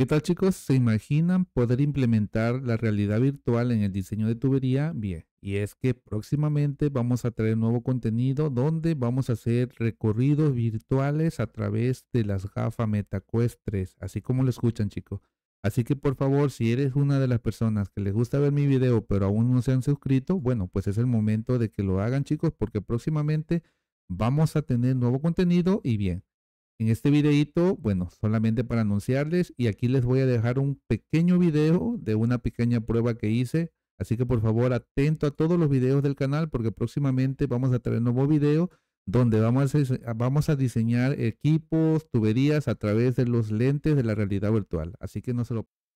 ¿Qué tal chicos? ¿Se imaginan poder implementar la realidad virtual en el diseño de tubería? Bien, y es que próximamente vamos a traer nuevo contenido donde vamos a hacer recorridos virtuales a través de las gafas MetaQuest 3, así como lo escuchan chicos. Así que por favor, si eres una de las personas que les gusta ver mi video pero aún no se han suscrito, bueno, pues es el momento de que lo hagan chicos porque próximamente vamos a tener nuevo contenido y bien en este videito, bueno, solamente para anunciarles y aquí les voy a dejar un pequeño video de una pequeña prueba que hice. Así que por favor atento a todos los videos del canal porque próximamente vamos a traer un nuevo video donde vamos a, vamos a diseñar equipos, tuberías a través de los lentes de la realidad virtual. Así que no se lo